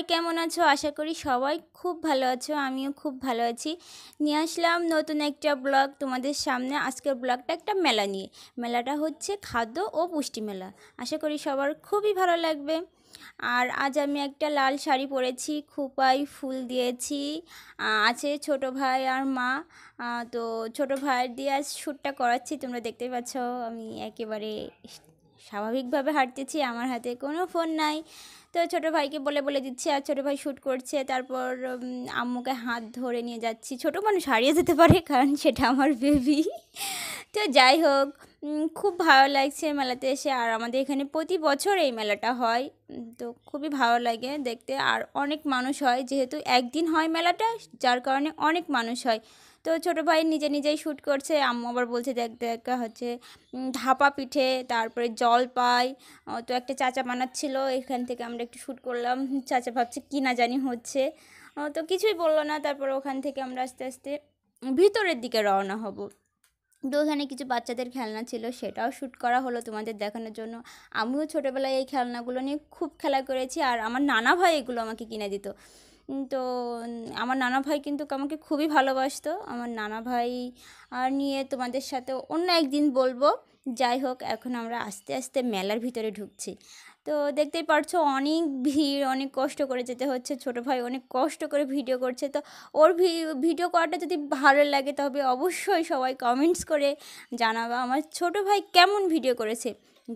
সবাই কেমন আছো আশা করি সবাই খুব ভালো আছো আমিও খুব ভালো আছি নিয়ে আসলাম নতুন একটা ব্লগ তোমাদের সামনে আজকের ব্লগটা একটা মেলা নিয়ে মেলাটা হচ্ছে খাদ্য ও পুষ্টি মেলা আশা করি সবার খুবই ভালো লাগবে আর আজ আমি একটা লাল শাড়ি পরেছি খুপাই ফুল দিয়েছি আছে ছোট ভাই আর মা তো ছোট ভাইয়ের দিয়ে আজ শ্যুটটা করাচ্ছি তোমরা দেখতে পাচ্ছ আমি একেবারে স্বাভাবিকভাবে হাঁটতেছি আমার হাতে কোনো ফোন নাই তো ছোটো ভাইকে বলে বলে দিচ্ছে আর ছোটো ভাই শ্যুট করছে তারপর আম্মুকে হাত ধরে নিয়ে যাচ্ছি ছোটো মানুষ হারিয়ে যেতে পারে কারণ সেটা আমার বেবি তো যাই হোক খুব ভালো লাগছে মেলাতে এসে আর আমাদের এখানে প্রতি বছর এই মেলাটা হয় তো খুবই ভালো লাগে দেখতে আর অনেক মানুষ হয় যেহেতু একদিন হয় মেলাটা যার কারণে অনেক মানুষ হয় তো ছোটো ভাই নিজে নিজেই শ্যুট করছে আম্মু আবার বলছে দেখ দেখ হচ্ছে ধাপা পিঠে তারপরে জল পাই তো একটা চাচা বানাচ্ছিল এখান থেকে আমরা একটু শ্যুট করলাম চাচা ভাবছে কি না জানি হচ্ছে তো কিছুই বললো না তারপর ওখান থেকে আমরা আস্তে আস্তে ভিতরের দিকে রওনা হব তো ওখানে কিছু বাচ্চাদের খেলনা ছিল সেটাও শ্যুট করা হলো তোমাদের দেখানোর জন্য আমিও ছোটোবেলায় এই খেলনাগুলো নিয়ে খুব খেলা করেছি আর আমার নানা ভাই এগুলো আমাকে কিনে দিত তো আমার নানা ভাই কিন্তু আমাকে খুবই ভালোবাসতো আমার নানা ভাই নিয়ে তোমাদের সাথে অন্য একদিন বলবো যাই হোক এখন আমরা আস্তে আস্তে মেলার ভিতরে ঢুকছি তো দেখতেই পারছো অনেক ভিড় অনেক কষ্ট করে যেতে হচ্ছে ছোট ভাই অনেক কষ্ট করে ভিডিও করছে তো ওর ভিডিও করাটা যদি ভালো লাগে তবে অবশ্যই সবাই কমেন্টস করে জানাবা আমার ছোট ভাই কেমন ভিডিও করেছে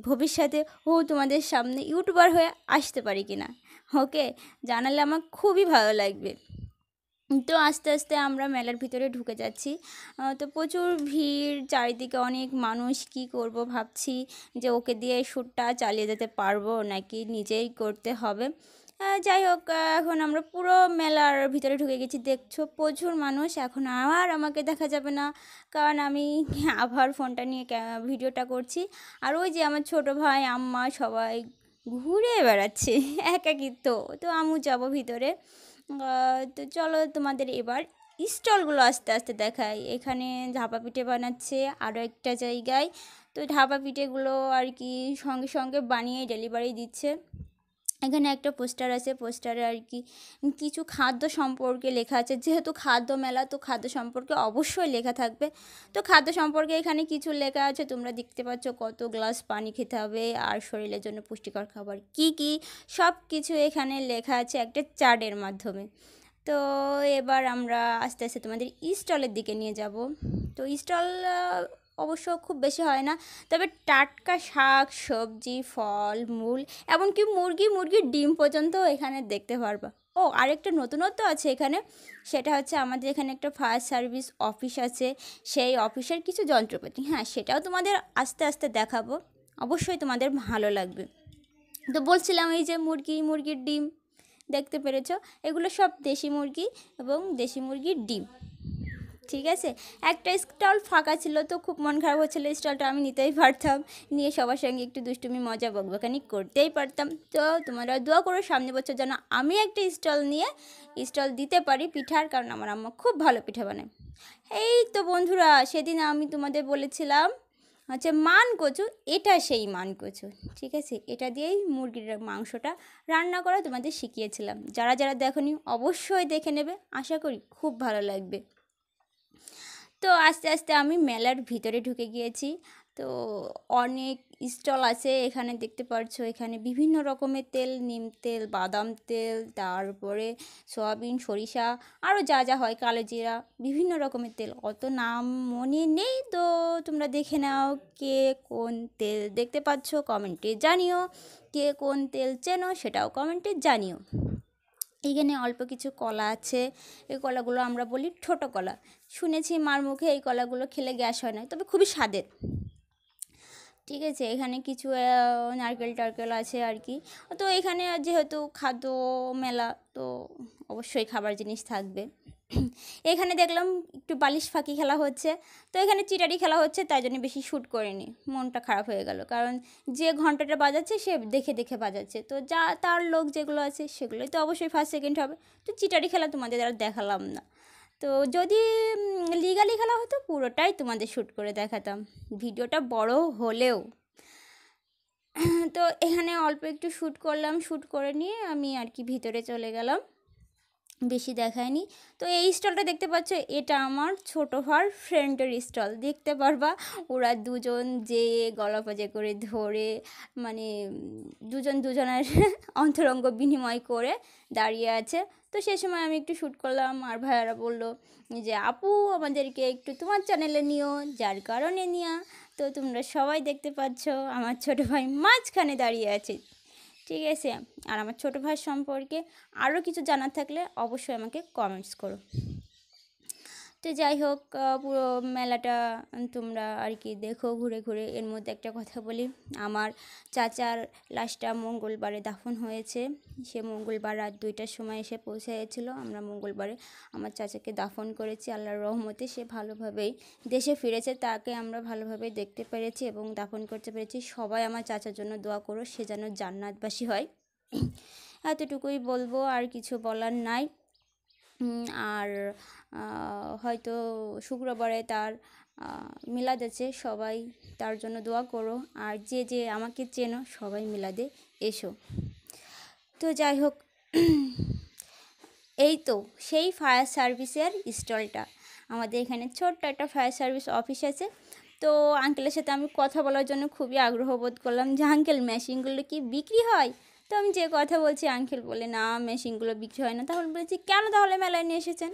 ভবিষ্যতে ও তোমাদের সামনে ইউটিউবার হয়ে আসতে পারি কিনা ওকে জানালে আমার খুবই ভালো লাগবে তো আস্তে আস্তে আমরা মেলার ভিতরে ঢুকে যাচ্ছি তো প্রচুর ভিড় চারিদিকে অনেক মানুষ কি করব ভাবছি যে ওকে দিয়ে শ্যুটটা চালিয়ে যেতে পারবো নাকি নিজেই করতে হবে যাই হোক এখন আমরা পুরো মেলার ভিতরে ঢুকে গেছি দেখছো প্রচুর মানুষ এখন আর আমাকে দেখা যাবে না কারণ আমি আবার ফোনটা নিয়ে ভিডিওটা করছি আর ওই যে আমার ছোট ভাই আম্মা সবাই ঘুরে বেড়াচ্ছে একাকিত্ব তো আমু যাব ভিতরে তো চলো তোমাদের এবার স্টলগুলো আস্তে আস্তে দেখাই এখানে ঝাপা পিঠে বানাচ্ছে আরও একটা জায়গায় তো ঢাপা পিঠেগুলো আর কি সঙ্গে সঙ্গে বানিয়ে ডেলিভারি দিচ্ছে এখানে একটা পোস্টার আছে পোস্টারে আর কি কিছু খাদ্য সম্পর্কে লেখা আছে যেহেতু খাদ্য মেলা তো খাদ্য সম্পর্কে অবশ্যই লেখা থাকবে তো খাদ্য সম্পর্কে এখানে কিছু লেখা আছে তোমরা দেখতে পাচ্ছ কত গ্লাস পানি খেতে হবে আর শরীরের জন্য পুষ্টিকর খাবার কি কি সব কিছু এখানে লেখা আছে একটা চার্টের মাধ্যমে তো এবার আমরা আস্তে আস্তে তোমাদের স্টলের দিকে নিয়ে যাব তো স্টল অবশ্য খুব বেশি হয় না তবে টাটকা শাক সবজি ফল মূল এমনকি মুরগি মুরগির ডিম পর্যন্ত এখানে দেখতে পারবা ও আরেকটা নতুনত্ব আছে এখানে সেটা হচ্ছে আমাদের এখানে একটা ফায়ার সার্ভিস অফিস আছে সেই অফিসের কিছু যন্ত্রপাতি হ্যাঁ সেটাও তোমাদের আস্তে আস্তে দেখাবো অবশ্যই তোমাদের ভালো লাগবে তো বলছিলাম এই যে মুরগি মুরগির ডিম দেখতে পেরেছ এগুলো সব দেশি মুরগি এবং দেশি মুরগির ডিম ঠিক আছে একটা স্টল ফাঁকা ছিল তো খুব মন খারাপ হচ্ছিলো স্টলটা আমি নিতেই পারতাম নিয়ে সবার সঙ্গে একটু দুষ্টুমি মজা বকবকানি করতেই পারতাম তো তোমরা দোয়া করো সামনে বছর যেন আমি একটা স্টল নিয়ে স্টল দিতে পারি পিঠার কারণ আমার আম্মা খুব ভালো পিঠা বানায় এই তো বন্ধুরা সেদিন আমি তোমাদের বলেছিলাম হচ্ছে মান কচু এটা সেই মান কচু ঠিক আছে এটা দিয়েই মুরগির মাংসটা রান্না করা তোমাদের শিখিয়েছিলাম যারা যারা দেখনি অবশ্যই দেখে নেবে আশা করি খুব ভালো লাগবে তো আস্তে আস্তে আমি মেলার ভিতরে ঢুকে গিয়েছি তো অনেক স্টল আছে এখানে দেখতে পাচ্ছ এখানে বিভিন্ন রকমের তেল নিম তেল বাদাম তেল তারপরে সয়াবিন সরিষা আরও যা যা হয় কালো জিরা বিভিন্ন রকমের তেল অত নাম মনে নেই তো তোমরা দেখে নাও কে কোন তেল দেখতে পাচ্ছ কমেন্টে জানিও কে কোন তেল চেনো সেটাও কমেন্টে জানিও এখানে অল্প কিছু কলা আছে এই কলাগুলো আমরা বলি ঠোঁটো কলা শুনেছি মার মুখে এই কলাগুলো খেলে গ্যাস হয় না তবে খুবই স্বাদের ঠিক আছে এখানে কিছু নারকেল টারকেল আছে আর কি তো এখানে যেহেতু খাদ্য মেলা তো অবশ্যই খাবার জিনিস থাকবে এখানে দেখলাম একটু বালিশ ফাঁকি খেলা হচ্ছে তো এখানে চিটারি খেলা হচ্ছে তাই জন্য বেশি শ্যুট করিনি মনটা খারাপ হয়ে গেল কারণ যে ঘন্টাটা বাজাচ্ছে সে দেখে দেখে বাজাচ্ছে তো যা তার লোক যেগুলো আছে সেগুলোই তো অবশ্যই ফার্স্ট সেকেন্ড হবে তো চিটারি খেলা তোমাদের আর দেখালাম না তো যদি লিগালি খেলা হতো পুরোটাই তোমাদের শ্যুট করে দেখাতাম ভিডিওটা বড় হলেও তো এখানে অল্প একটু শ্যুট করলাম শ্যুট করে নিয়ে আমি আর কি ভিতরে চলে গেলাম বেশি দেখায়নি তো এই স্টলটা দেখতে পাচ্ছ এটা আমার ছোট ভার ফ্রেন্ডের স্টল দেখতে পারবা ওরা দুজন যে গলাপাজা করে ধরে মানে দুজন দুজনের অন্তরঙ্গ বিনিময় করে দাঁড়িয়ে আছে তো সেই সময় আমি একটু শ্যুট করলাম আর ভাইয়ারা বললো যে আপু আমাদেরকে একটু তোমার চ্যানেলে নিও যার কারণে নিয়া তো তোমরা সবাই দেখতে পাচ্ছ আমার ছোট ভাই মাঝখানে দাঁড়িয়ে আছে ঠিক আছে আর আমার ছোট ভাই সম্পর্কে আরও কিছু জানার থাকলে অবশ্যই আমাকে কমেন্টস করো তো যাই হোক পুরো মেলাটা তোমরা আর কি দেখো ঘুরে ঘুরে এর মধ্যে একটা কথা বলি আমার চাচার লাশটা মঙ্গলবারে দাফন হয়েছে সে মঙ্গলবার রাত দুইটার সময় এসে পৌঁছে গেছিলো আমরা মঙ্গলবারে আমার চাচাকে দাফন করেছি আল্লাহর রহমতে সে ভালোভাবেই দেশে ফিরেছে তাকে আমরা ভালোভাবেই দেখতে পেরেছি এবং দাফন করতে পেরেছি সবাই আমার চাচার জন্য দোয়া করো সে যেন জান্নাতবাসী হয় এতটুকুই বলবো আর কিছু বলার নাই আর হয়তো শুক্রবারে তার মিলাদ আছে সবাই তার জন্য দোয়া করো আর যে যে আমাকে চেনো সবাই মিলাদে এসো তো যাই হোক এই তো সেই ফায়ার সার্ভিসের স্টলটা আমাদের এখানে ছোট্ট একটা ফায়ার সার্ভিস অফিস আছে তো আঙ্কেলের সাথে আমি কথা বলার জন্য খুবই আগ্রহ বোধ করলাম যে আঙ্কেল মেশিনগুলো কি বিক্রি হয় তো আমি যে কথা বলছি আঙ্কেল বলে না মেশিনগুলো বিক্রি হয় না তাহলে বলেছি কেন তাহলে মেলায় নিয়ে এসেছেন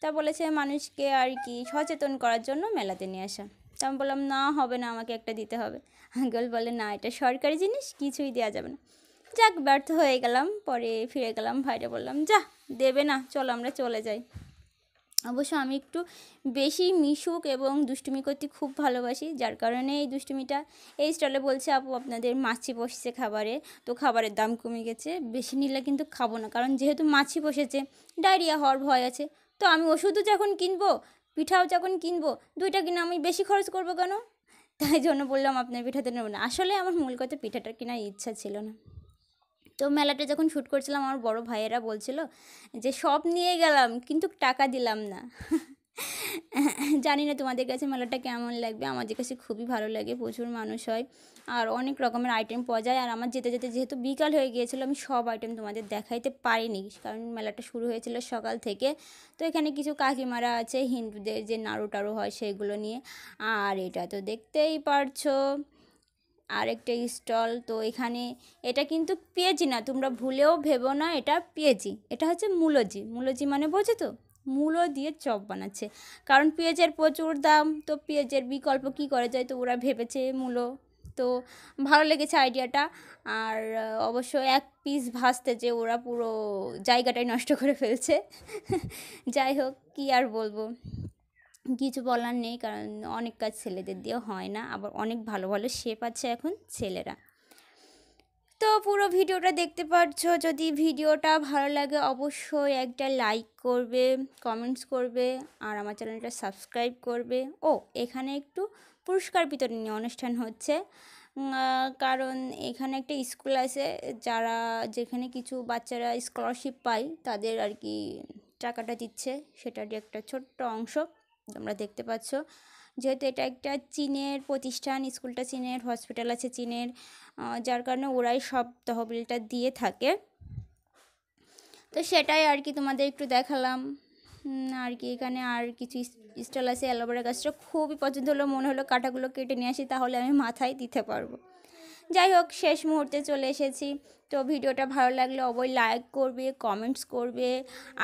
তা বলেছে মানুষকে আর কি সচেতন করার জন্য মেলাতে নিয়ে আসা তা আমি বললাম না হবে না আমাকে একটা দিতে হবে আঙ্কেল বলে না এটা সরকারি জিনিস কিছুই দেওয়া যাবে না যাক ব্যর্থ হয়ে গেলাম পরে ফিরে গেলাম ভাইরা বললাম যা দেবে না চলো আমরা চলে যাই অবশ্য আমি একটু বেশি মিশুক এবং দুষ্টুমি করতে খুব ভালোবাসি যার কারণে এই দুষ্টুমিটা এই স্টলে বলছে আপু আপনাদের মাছি বসছে খাবারে তো খাবারের দাম কমে গেছে বেশি নিলে কিন্তু খাবো না কারণ যেহেতু মাছি বসেছে ডায়রিয়া হওয়ার ভয় আছে তো আমি ওষুধও যখন কিনবো পিঠাও যখন কিনবো দুইটা কিনে আমি বেশি খরচ করবো কেন তাই জন্য বললাম আপনার পিঠাতে নেব না আসলে আমার মূল কথা পিঠাটা কেনার ইচ্ছা ছিল না তো মেলাটা যখন শ্যুট করছিলাম আমার বড় ভাইয়েরা বলছিল যে সব নিয়ে গেলাম কিন্তু টাকা দিলাম না জানি না তোমাদের কাছে মেলাটা কেমন লাগবে আমাদের কাছে খুবই ভালো লাগে প্রচুর মানুষ হয় আর অনেক রকমের আইটেম পাওয়া যায় আর আমার যেতে যেতে যেহেতু বিকাল হয়ে গিয়েছিলো আমি সব আইটেম তোমাদের দেখাইতে পারিনি কারণ মেলাটা শুরু হয়েছিল সকাল থেকে তো এখানে কিছু কাকিমারা আছে হিন্দুদের যে নাড়ু টাড়ু হয় সেগুলো নিয়ে আর এটা তো দেখতেই পারছো আর একটা স্টল তো এখানে এটা কিন্তু পেঁয়াজি না তোমরা ভুলেও ভেবো না এটা পেঁয়াজি এটা হচ্ছে মূলজি মূলজি মানে বোঝো তো মুলো দিয়ে চপ বানাচ্ছে কারণ পেঁয়াজের প্রচুর দাম তো পেঁয়াজের বিকল্প কি করা যায় তো ওরা ভেবেছে মূলো তো ভালো লেগেছে আইডিয়াটা আর অবশ্য এক পিস ভাজতে যে ওরা পুরো জায়গাটাই নষ্ট করে ফেলছে যাই হোক কি আর বলবো কিছু বলার নেই কারণ অনেক কাজ ছেলেদের দিয়েও হয় না আবার অনেক ভালো ভালো শেপ আছে এখন ছেলেরা তো পুরো ভিডিওটা দেখতে পাচ্ছ যদি ভিডিওটা ভালো লাগে অবশ্যই একটা লাইক করবে কমেন্টস করবে আর আমার চ্যানেলটা সাবস্ক্রাইব করবে ও এখানে একটু পুরস্কার বিতরণী অনুষ্ঠান হচ্ছে কারণ এখানে একটা স্কুল আছে যারা যেখানে কিছু বাচ্চারা স্কলারশিপ পায় তাদের আর কি টাকাটা দিচ্ছে সেটারই একটা ছোট্ট অংশ তোমরা দেখতে পাচ্ছ যেহেতু এটা একটা চীনের প্রতিষ্ঠান স্কুলটা চীনের হসপিটাল আছে চীনের যার কারণে ওরাই সব তহবিলটা দিয়ে থাকে তো সেটাই আর কি তোমাদের একটু দেখালাম আর কি এখানে আর কিছু স্টল আছে অ্যালোভেরা গাছটা খুবই পছন্দ হলো মনে হলো কাঁটাগুলো কেটে নিয়ে আসি তাহলে আমি মাথায় দিতে পারবো যাই হোক শেষ মুহূর্তে চলে এসেছি তো ভিডিওটা ভালো লাগলে অবশ্যই লাইক করবে কমেন্টস করবে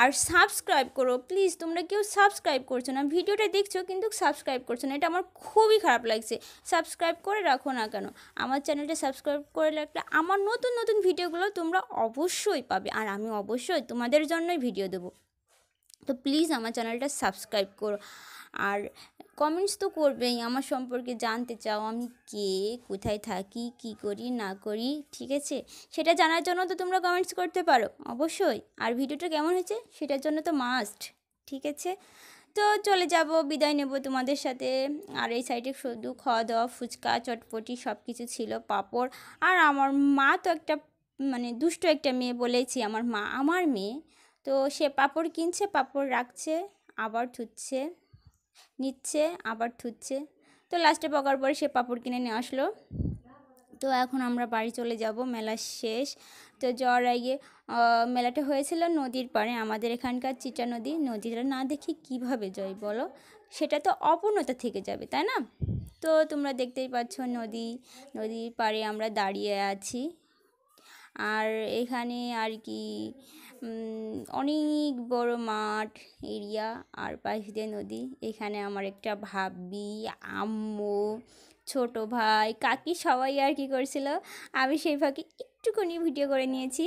আর সাবস্ক্রাইব করো প্লিজ তোমরা কেউ সাবস্ক্রাইব করছো না ভিডিওটা দেখছো কিন্তু সাবস্ক্রাইব করছো না এটা আমার খুবই খারাপ লাগছে সাবস্ক্রাইব করে রাখো না কেন আমার চ্যানেলটা সাবস্ক্রাইব করে রাখলে আমার নতুন নতুন ভিডিওগুলো তোমরা অবশ্যই পাবে আর আমি অবশ্যই তোমাদের জন্যই ভিডিও দেবো তো প্লিজ আমার চ্যানেলটা সাবস্ক্রাইব করো আর কমেন্টস তো করবেই আমার সম্পর্কে জানতে চাও আমি কে কোথায় থাকি কি করি না করি ঠিক আছে সেটা জানার জন্য তো তোমরা কমেন্টস করতে পারো অবশ্যই আর ভিডিওটা কেমন হয়েছে সেটার জন্য তো মাস্ট ঠিক আছে তো চলে যাব বিদায় নেব তোমাদের সাথে আর এই সাইডে শুধু খাওয়া দাওয়া ফুচকা চটপটি সব কিছু ছিল পাপড় আর আমার মা তো একটা মানে দুষ্ট একটা মেয়ে বলেছি আমার মা আমার মেয়ে তো সে পাপড় কিনছে পাপড় রাখছে আবার ধুচ্ছে নিচ্ছে আবার ধুচ্ছে তো লাস্টে পকার পরে সে পাপড় কিনে নিয়ে আসলো তো এখন আমরা বাড়ি চলে যাব মেলা শেষ তো যাওয়ার আগে মেলাটা হয়েছিল নদীর পাড়ে আমাদের এখানকার চিটা নদী নদীটা না দেখি কিভাবে জয় বলো সেটা তো অপূর্ণতা থেকে যাবে তাই না তো তোমরা দেখতেই পাচ্ছ নদী নদীর পাড়ে আমরা দাঁড়িয়ে আছি আর এখানে আর কি অনেক বড় মাঠ এরিয়া আর পাশ দিয়ে নদী এখানে আমার একটা ভাবি আম্মু ছোট ভাই কাকি সবাই আর কি করছিল আমি সেই ফাঁকে একটুখানি ভিডিও করে নিয়েছি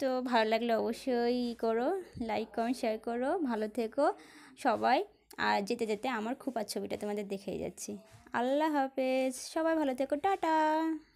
তো ভালো লাগলে অবশ্যই করো লাইক কমেন্ট শেয়ার করো ভালো থেকো সবাই আর যেতে যেতে আমার খুব আর ছবিটা তোমাদের দেখেই যাচ্ছি আল্লাহ হাফেজ সবাই ভালো থেকো টাটা